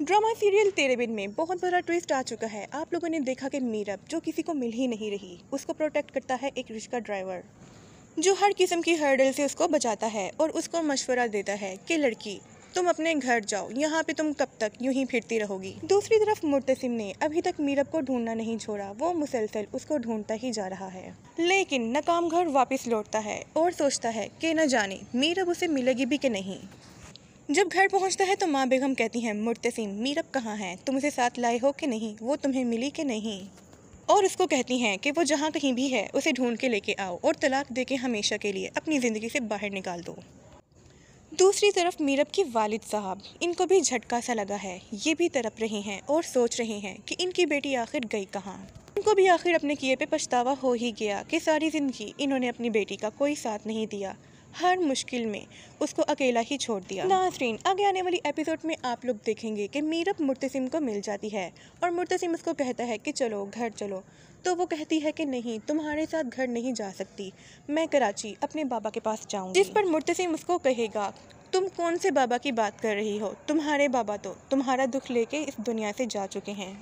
drama serial तेरे बिन में बहुत बड़ा ट्विस्ट आ चुका है आप लोगों ने देखा कि मीरब जो किसी को मिल ही नहीं रही उसको प्रोटेक्ट करता है एक रिश्ता ड्राइवर जो हर किस्म की हर्डल से उसको बचाता है और उसको मशवरा देता है कि लड़की तुम अपने घर जाओ यहाँ पे तुम कब तक यूं ही फिरती रहोगी दूसरी तरफ मुर्तसिम ने अभी तक मीरब को ढूंढना नहीं छोड़ा वो मुसलसल उसको ढूंढता ही जा रहा है लेकिन नकाम घर वापस लौटता है और सोचता है कि न जाने मीरब उसे मिलेगी भी कि नहीं जब घर पहुंचता है तो माँ बेगम कहती हैं मुर्तसिम मीरब कहाँ है तुम उसे साथ लाए हो कि नहीं वो तुम्हें मिली कि नहीं और उसको कहती हैं कि वो जहाँ कहीं भी है उसे ढूंढ के लेके आओ और तलाक दे के हमेशा के लिए अपनी ज़िंदगी से बाहर निकाल दो दूसरी तरफ मीरब के वालिद साहब इनको भी झटका सा लगा है ये भी तड़प रहे हैं और सोच रहे हैं कि इनकी बेटी आखिर गई कहाँ इनको भी आखिर अपने किए पे पछतावा हो ही गया कि सारी ज़िंदगी इन्होंने अपनी बेटी का कोई साथ नहीं दिया हर मुश्किल में उसको अकेला ही छोड़ दिया नाजरीन आगे आने वाली एपिसोड में आप लोग देखेंगे कि मीरब मुर्तसिम को मिल जाती है और मुर्तसिम उसको कहता है कि चलो घर चलो तो वो कहती है कि नहीं तुम्हारे साथ घर नहीं जा सकती मैं कराची अपने बाबा के पास जाऊँगी जिस पर मुर्तसिम उसको कहेगा तुम कौन से बाबा की बात कर रही हो तुम्हारे बाबा तो तुम्हारा दुख लेके इस दुनिया से जा चुके हैं